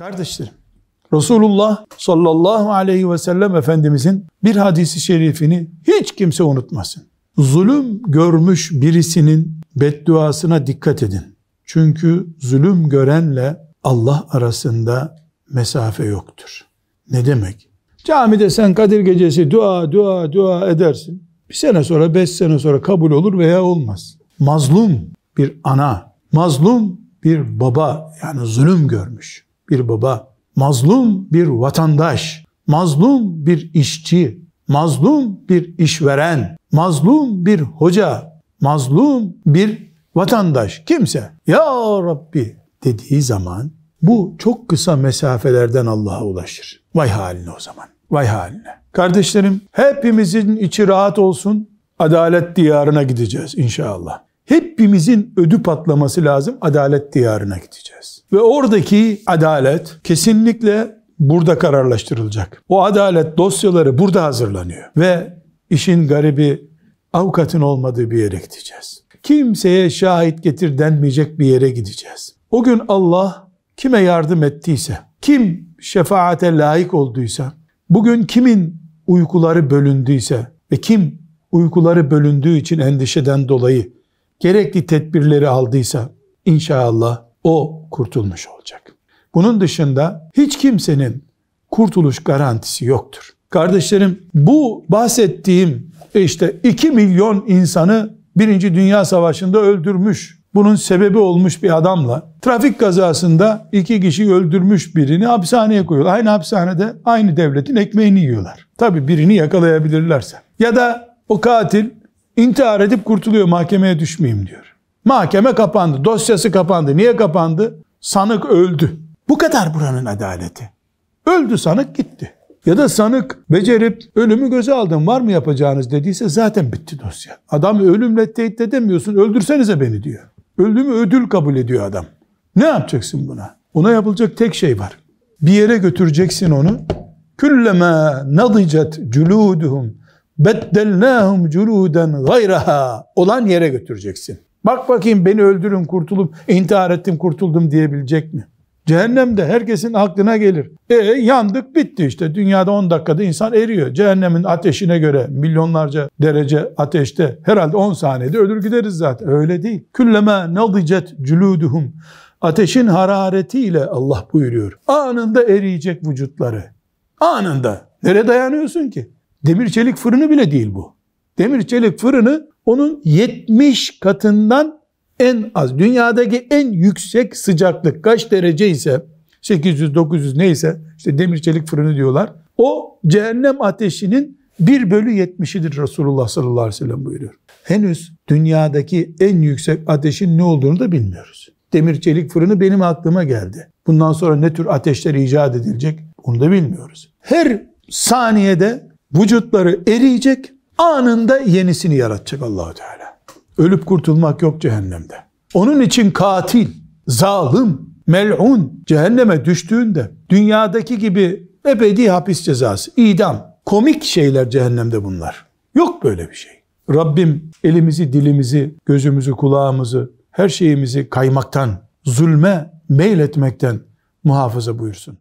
Kardeşlerim, Resulullah sallallahu aleyhi ve sellem Efendimizin bir hadisi şerifini hiç kimse unutmasın. Zulüm görmüş birisinin bedduasına dikkat edin. Çünkü zulüm görenle Allah arasında mesafe yoktur. Ne demek? Camide sen Kadir Gecesi dua dua dua edersin. Bir sene sonra, beş sene sonra kabul olur veya olmaz. Mazlum bir ana, mazlum bir baba yani zulüm görmüş bir baba, mazlum bir vatandaş, mazlum bir işçi, mazlum bir işveren, mazlum bir hoca, mazlum bir vatandaş kimse ya Rabbi dediği zaman bu çok kısa mesafelerden Allah'a ulaşır. Vay haline o zaman. Vay haline. Kardeşlerim hepimizin içi rahat olsun. Adalet diyarına gideceğiz inşallah. Hepimizin ödü patlaması lazım. Adalet diyarına gideceğiz. Ve oradaki adalet kesinlikle burada kararlaştırılacak. O adalet dosyaları burada hazırlanıyor. Ve işin garibi avukatın olmadığı bir yere gideceğiz. Kimseye şahit getir denmeyecek bir yere gideceğiz. O gün Allah kime yardım ettiyse, kim şefaate layık olduysa, bugün kimin uykuları bölündüyse ve kim uykuları bölündüğü için endişeden dolayı gerekli tedbirleri aldıysa inşallah o kurtulmuş olacak. Bunun dışında hiç kimsenin kurtuluş garantisi yoktur. Kardeşlerim bu bahsettiğim işte 2 milyon insanı 1. Dünya Savaşı'nda öldürmüş, bunun sebebi olmuş bir adamla trafik kazasında iki kişi öldürmüş birini hapishaneye koyuyorlar. Aynı hapishanede aynı devletin ekmeğini yiyorlar. Tabi birini yakalayabilirlerse. Ya da o katil intihar edip kurtuluyor mahkemeye düşmeyeyim diyor. Mahkeme kapandı, dosyası kapandı. Niye kapandı? Sanık öldü. Bu kadar buranın adaleti. Öldü sanık gitti. Ya da sanık becerip ölümü göze aldım var mı yapacağınız dediyse zaten bitti dosya. Adam ölümle tehdit edemiyorsun öldürsenize beni diyor. Ölümü ödül kabul ediyor adam. Ne yapacaksın buna? Ona yapılacak tek şey var. Bir yere götüreceksin onu. Külleme nadicet culuduhum beddelnâhum culûden gayraha olan yere götüreceksin. Bak bakayım beni öldürün kurtulup intihar ettim kurtuldum diyebilecek mi? Cehennemde herkesin aklına gelir. E yandık bitti işte. Dünyada 10 dakikada insan eriyor. Cehennemin ateşine göre milyonlarca derece ateşte herhalde 10 saniyede ölür gideriz zaten. Öyle değil. Külleme nadicet culuduhum. Ateşin hararetiyle Allah buyuruyor. Anında eriyecek vücutları. Anında. Nereye dayanıyorsun ki? Demir çelik fırını bile değil bu. Demir çelik fırını onun 70 katından en az dünyadaki en yüksek sıcaklık kaç derece ise 800 900 neyse işte demir çelik fırını diyorlar. O cehennem ateşinin 1 bölü 70'idir Resulullah sallallahu aleyhi ve sellem buyuruyor. Henüz dünyadaki en yüksek ateşin ne olduğunu da bilmiyoruz. Demir çelik fırını benim aklıma geldi. Bundan sonra ne tür ateşler icat edilecek onu da bilmiyoruz. Her saniyede vücutları eriyecek, anında yenisini yaratacak Allahu Teala. Ölüp kurtulmak yok cehennemde. Onun için katil, zalim, mel'un cehenneme düştüğünde dünyadaki gibi ebedi hapis cezası, idam, komik şeyler cehennemde bunlar. Yok böyle bir şey. Rabbim elimizi, dilimizi, gözümüzü, kulağımızı, her şeyimizi kaymaktan, zulme meyletmekten muhafaza buyursun.